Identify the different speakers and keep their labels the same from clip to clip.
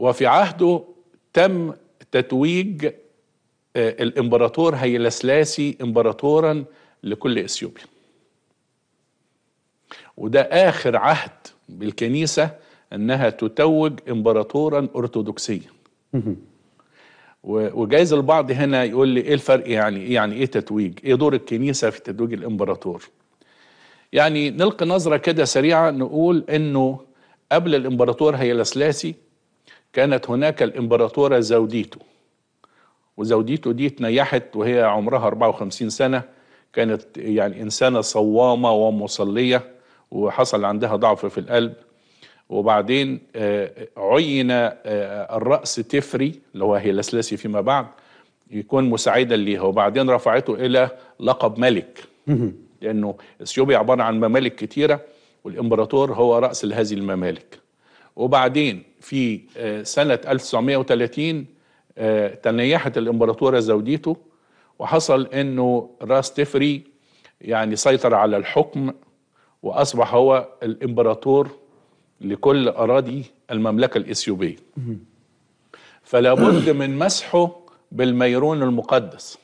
Speaker 1: وفي عهده تم تتويج آه، الامبراطور هيلسلاسي امبراطورا لكل اثيوبيا وده اخر عهد بالكنيسه انها تتوج امبراطورا ارثوذكسيا وجايز البعض هنا يقول لي ايه الفرق يعني يعني ايه تتويج ايه دور الكنيسه في تتويج الامبراطور يعني نلقي نظره كده سريعه نقول انه قبل الامبراطور هيلسلاسي كانت هناك الإمبراطورة زوديتو وزوديتو دي اتنيحت وهي عمرها 54 سنة كانت يعني إنسانة صوامة ومصلية وحصل عندها ضعف في القلب وبعدين آه، عين آه، الرأس تفري اللي هو هيلاسلاسي فيما بعد يكون مساعدا ليها وبعدين رفعته إلى لقب ملك لأنه اثيوبيا عبارة عن ممالك كثيره والإمبراطور هو رأس هذه الممالك وبعدين في آه، سنة 1930 آه، تنيحت الإمبراطورة زوديتو وحصل أنه راس تفري يعني سيطر على الحكم وأصبح هو الإمبراطور لكل أراضي المملكة الإثيوبية فلا بد من مسحه بالميرون المقدس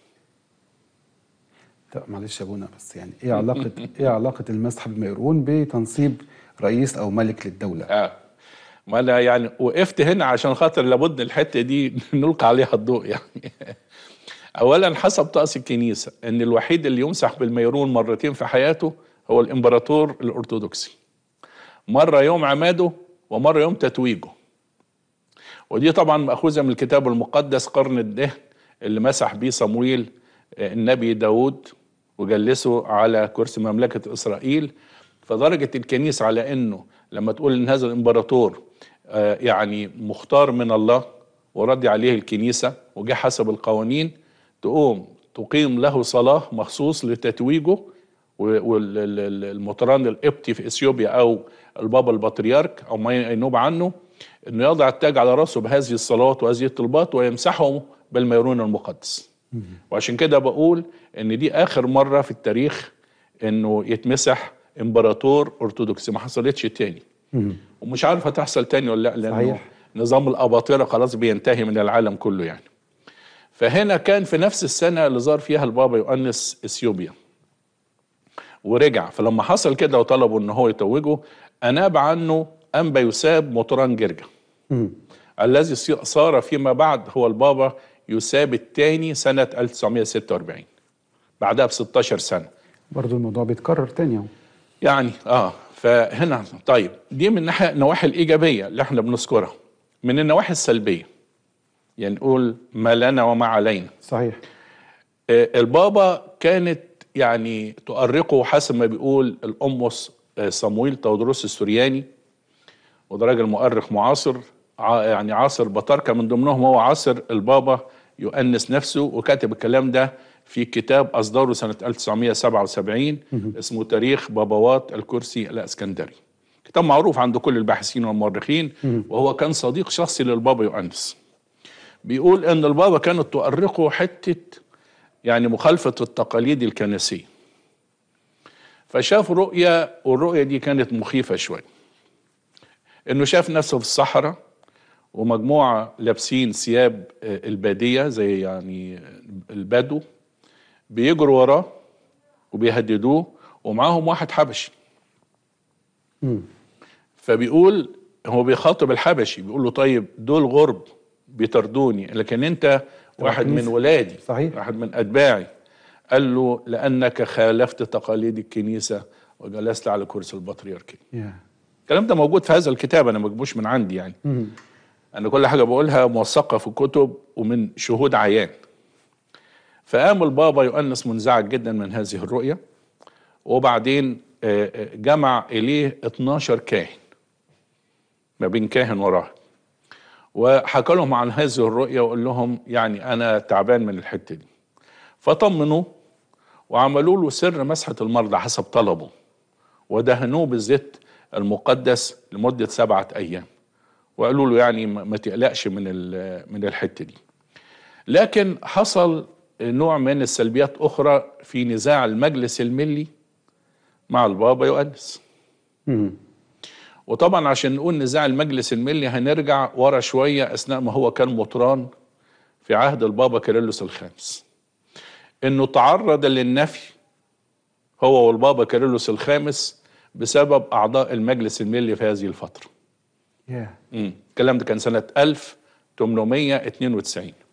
Speaker 1: طيب معلش يا ابونا بس يعني ايه علاقه ايه علاقه المسح بالميرون بتنصيب رئيس او ملك للدوله؟ آه. ما انا يعني وقفت هنا عشان خاطر لابد الحته دي نلقي عليها الضوء يعني اولا حسب طقس الكنيسه ان الوحيد اللي يمسح بالميرون مرتين في حياته هو الامبراطور الارثوذكسي مره يوم عماده ومره يوم تتويجه ودي طبعا مأخوذة من الكتاب المقدس قرن الدهن اللي مسح بيه صمويل آه، النبي داود وجلسه على كرسي مملكة إسرائيل فدرجة الكنيسة على أنه لما تقول إن هذا الإمبراطور آه، يعني مختار من الله وردي عليه الكنيسة وجه حسب القوانين تقوم تقيم له صلاة مخصوص لتتويجه والمطران القبطي في اثيوبيا او البابا البطريرك او ما ينوب عنه انه يضع التاج على راسه بهذه الصلوات وهذه الطلبات ويمسحه بالميرون المقدس وعشان كده بقول ان دي اخر مره في التاريخ انه يتمسح امبراطور ارثوذكسي ما حصلتش تاني ومش عارف هتحصل تاني ولا لا لانه صحيح. نظام الاباطره خلاص بينتهي من العالم كله يعني فهنا كان في نفس السنه اللي زار فيها البابا يؤنس اثيوبيا ورجع فلما حصل كده وطلبوا ان هو يتوجه اناب عنه انبا يساب مطران جرجا الذي صار فيما بعد هو البابا يساب الثاني سنه 1946 بعدها ب 16 سنه برضه الموضوع بيتكرر تاني يعني اه فهنا طيب دي من ناحيه النواحي الايجابيه اللي احنا بنذكرها من النواحي السلبيه يعني نقول ما لنا وما علينا صحيح آه، البابا كانت يعني تؤرقه حسب ما بيقول القمص آه، صمويل تودروس السورياني وده راجل مؤرخ معاصر يعني عاصر بطاركه من ضمنهم هو عاصر البابا يؤنس نفسه وكاتب الكلام ده في كتاب أصدره سنة 1977 اسمه تاريخ بابوات الكرسي الأسكندري كتاب معروف عند كل الباحثين والمؤرخين وهو كان صديق شخصي للبابا يؤنس بيقول أن البابا كانت تؤرقه حتة يعني مخالفة التقاليد الكنسية فشاف رؤية والرؤية دي كانت مخيفة شوية انه شاف نفسه في الصحراء ومجموعة لابسين ثياب آه، البادية زي يعني البدو بيجروا وراه وبيهددوه ومعاهم واحد حبشي م. فبيقول هو بيخاطب الحبشي بيقول له طيب دول غرب بيطردوني لكن انت واحد من ولادي صحيح. واحد من اتباعي قال له لانك خالفت تقاليد الكنيسه وجلست على كرسي البطريركي yeah. الكلام ده موجود في هذا الكتاب انا ما من عندي يعني mm-hmm. أن كل حاجة بقولها موثقة في الكتب ومن شهود عيان فقام البابا يؤنس منزعج جدا من هذه الرؤية وبعدين آه، آه، جمع إليه 12 كاهن ما بين كاهن وراه وحكى لهم عن هذه الرؤية وقال لهم يعني أنا تعبان من الحتة دي فطمنوه وعملوا له سر مسحة المرضى حسب طلبه ودهنوه بالزيت المقدس لمدة سبعة أيام وقالوا له يعني ما تقلقش من من الحته دي لكن حصل نوع من السلبيات اخرى في نزاع المجلس الملي مع البابا يؤنس وطبعا عشان نقول نزاع المجلس الملي هنرجع ورا شويه اثناء ما هو كان مطران في عهد البابا كيرلس الخامس انه تعرض للنفي هو والبابا كيرلس الخامس بسبب اعضاء المجلس الملي في هذه الفتره yeah. الكلام ده كان سنه 1892